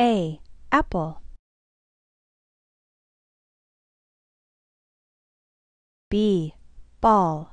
A Apple. B Ball.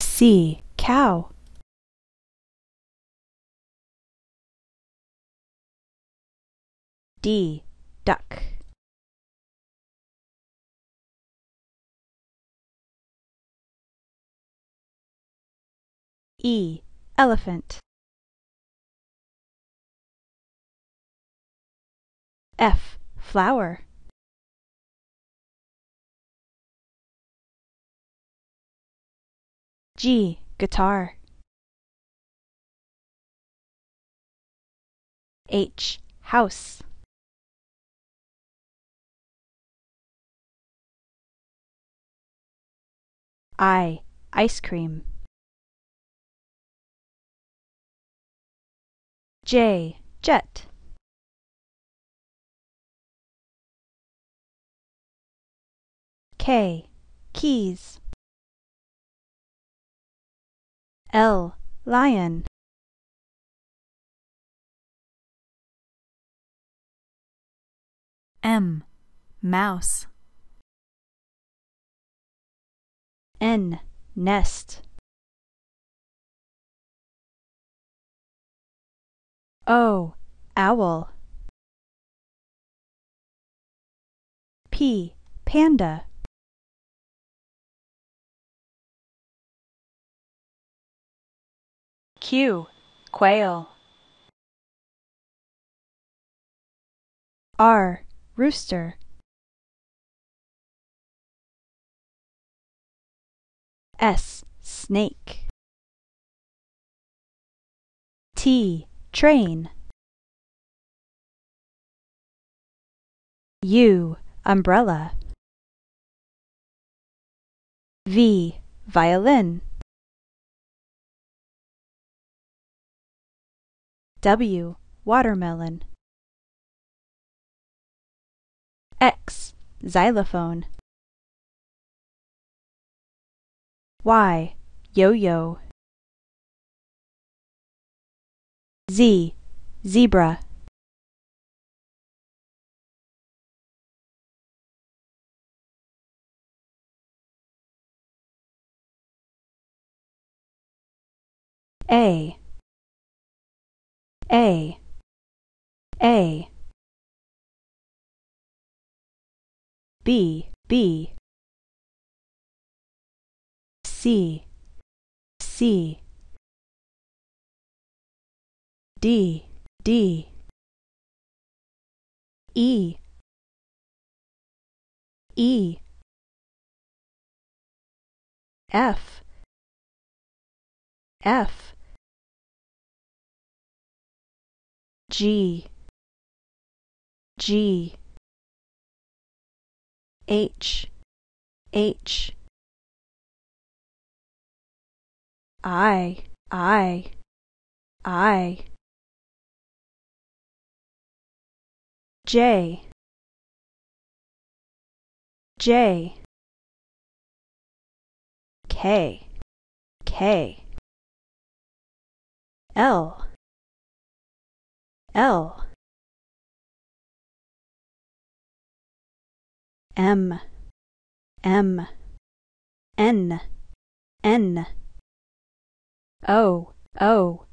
C Cow. D duck e Elephant. f Flower. g Guitar. h House. i Ice cream. J Jet K Keys L Lion M Mouse N Nest O oh, Owl. P Panda. Q Quail. R Rooster. S Snake. T Train. U. Umbrella. V. Violin. W. Watermelon. X. Xylophone. Y. Yo yo. Z. Zebra A A A B B C C D D E E F F G G H H I I I J J K K L L M M N N O O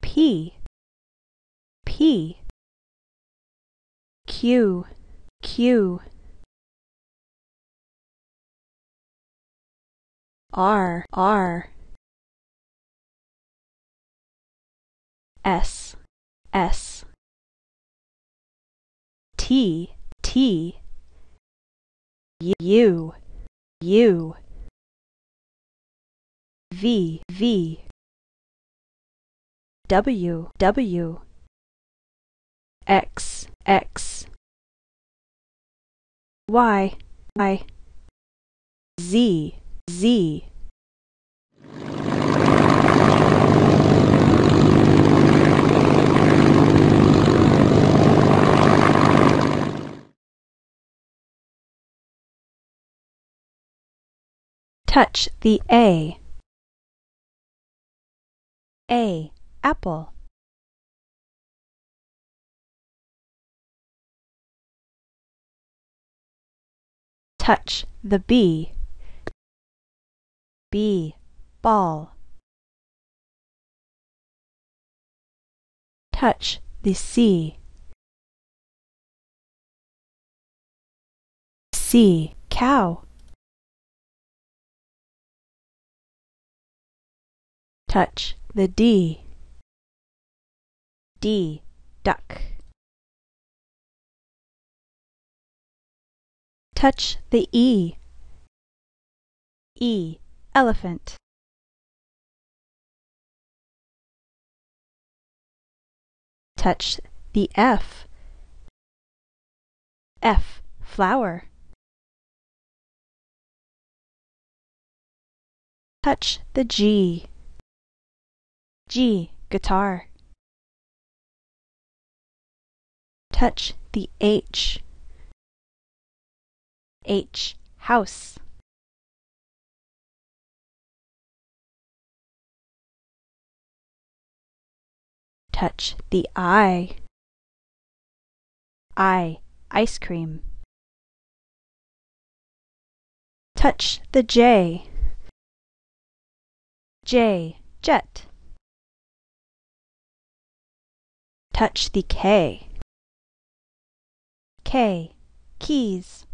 P E, Q, Q, R, R, S, S, T, T, U, U, V, V, W, W x x y y z z touch the a a apple Touch the bee. B. ball. Touch the sea. C. cow. Touch the D. D, duck. Touch the e. e Elephant. Touch the f. f Flower. Touch the g. g Guitar. Touch the h h. house touch the i. I, ice cream. Touch the j. J, jet. Touch the k. K, keys.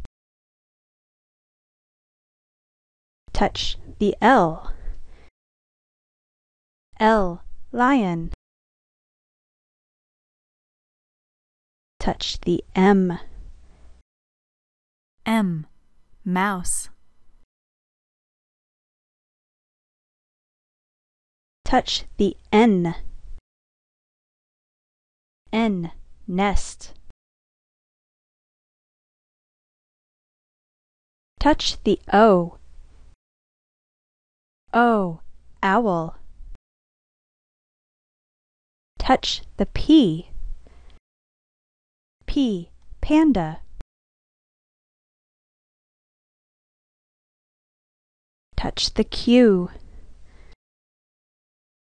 Touch the L. L lion. Touch the M. M mouse. Touch the N. N nest. Touch the O. O oh, Owl! Touch the P! P Panda! Touch the Q!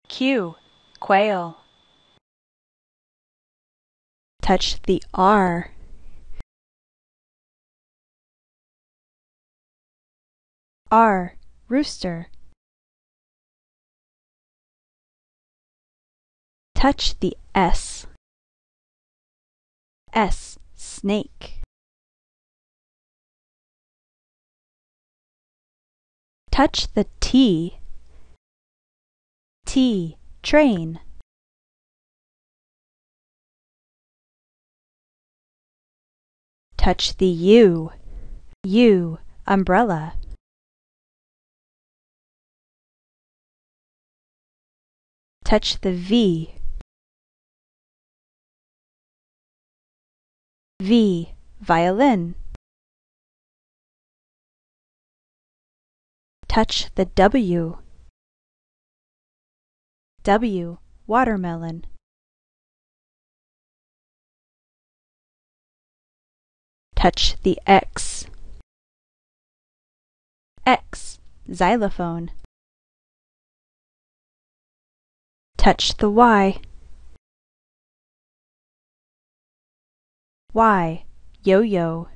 Q Quail! Touch the R! R Rooster! Touch the S. S. Snake. Touch the T. T. Train. Touch the U. U. Umbrella. Touch the V. V Violin. Touch the W. W Watermelon. Touch the X. X Xylophone. Touch the Y. Y, Yo Yo.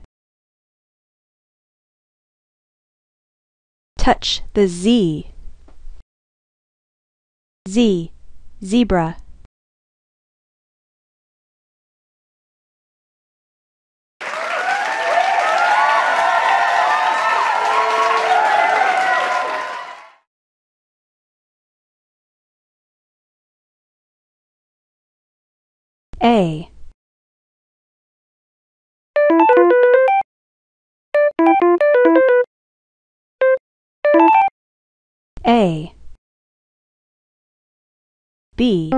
Touch the Z. Z, zebra. A. A B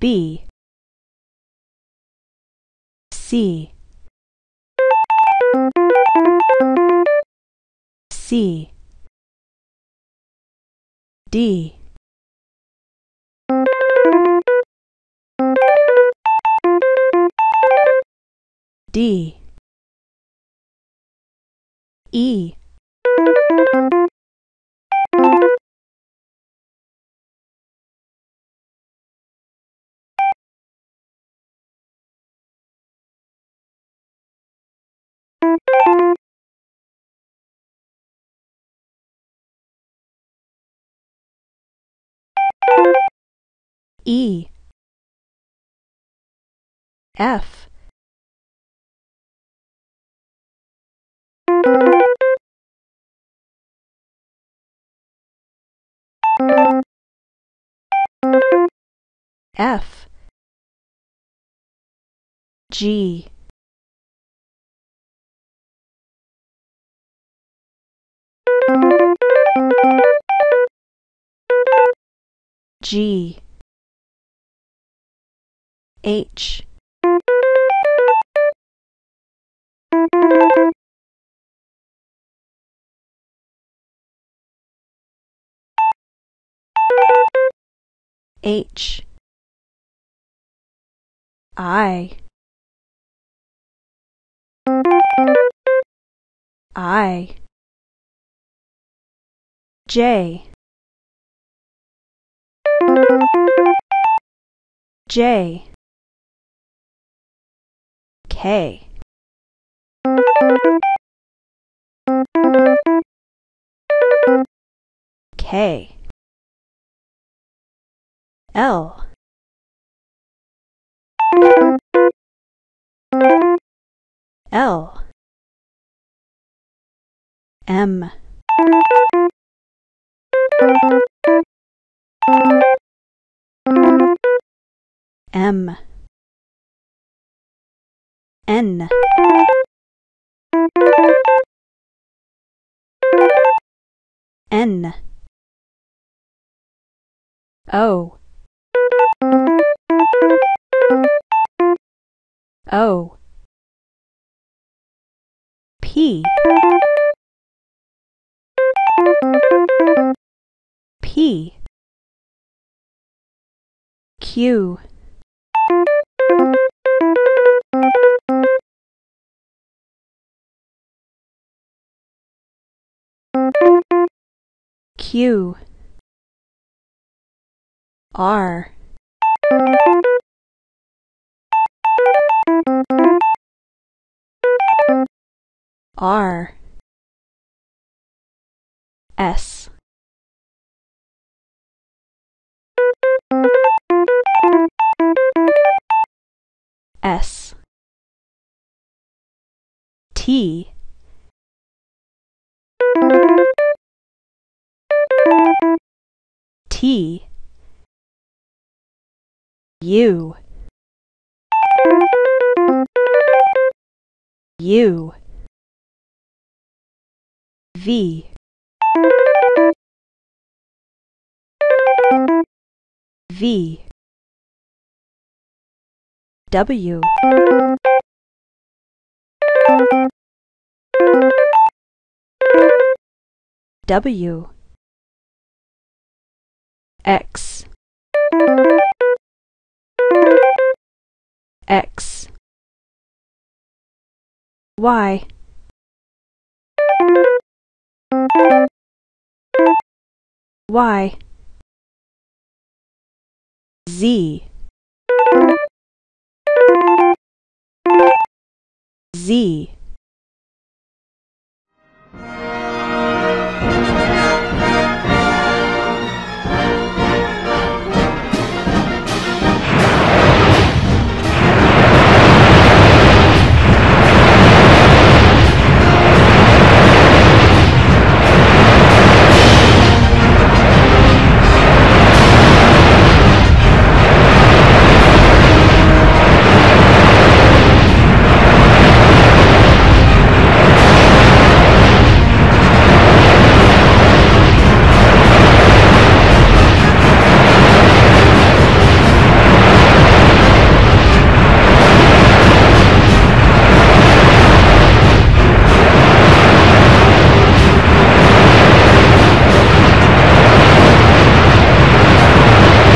B C C D D E E F F G G H H I I J J K K L L M M N N O O P. Q. Q. R. R S S T T U U V V W W X X Y Y Z Z